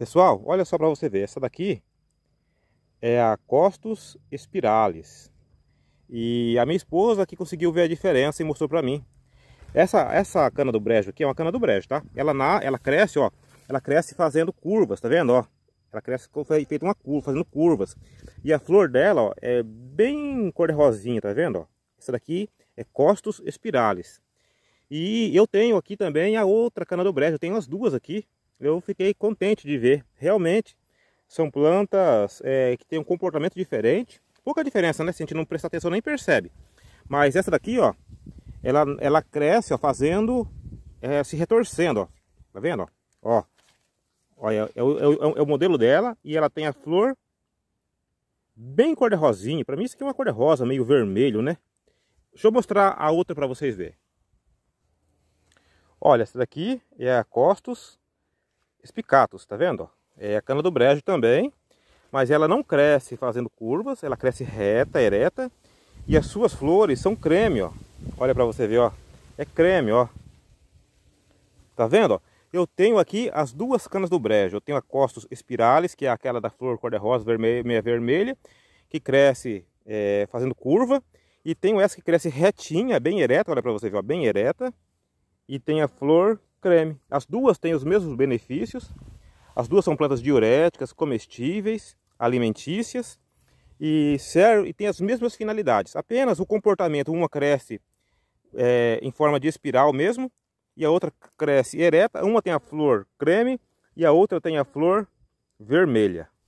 Pessoal, olha só para você ver. Essa daqui é a Costus Spiralis. E a minha esposa que conseguiu ver a diferença e mostrou para mim. Essa, essa cana do brejo aqui é uma cana do brejo, tá? Ela, na, ela cresce, ó. Ela cresce fazendo curvas, tá vendo, ó? Ela cresce feito uma curva, fazendo curvas. E a flor dela, ó, é bem cor de rosinha, tá vendo, ó? Essa daqui é Costus Spiralis. E eu tenho aqui também a outra cana do brejo. Eu tenho as duas aqui eu fiquei contente de ver. Realmente são plantas é, que têm um comportamento diferente. Pouca diferença, né? Se a gente não prestar atenção, nem percebe. Mas essa daqui, ó, ela, ela cresce, ó, fazendo, é, se retorcendo, ó. Tá vendo, ó? Ó, Olha, é, é o, é, o, é o, modelo dela e ela tem a flor bem cor de rosinha. Para mim isso aqui é uma cor de rosa, meio vermelho, né? Deixa eu mostrar a outra para vocês verem. Olha, essa daqui é a Costos espicatos tá vendo? É a cana do brejo também, mas ela não cresce fazendo curvas, ela cresce reta, ereta, e as suas flores são creme, ó. Olha para você ver, ó. É creme, ó. Tá vendo, ó? Eu tenho aqui as duas canas do brejo. Eu tenho a Costos espirales, que é aquela da flor cor-de-rosa vermelha, meia vermelha, que cresce é, fazendo curva. E tenho essa que cresce retinha, bem ereta, olha para você ver, ó, bem ereta. E tem a flor creme. As duas têm os mesmos benefícios. As duas são plantas diuréticas, comestíveis, alimentícias e e têm as mesmas finalidades. Apenas o comportamento, uma cresce é, em forma de espiral mesmo e a outra cresce ereta. Uma tem a flor creme e a outra tem a flor vermelha.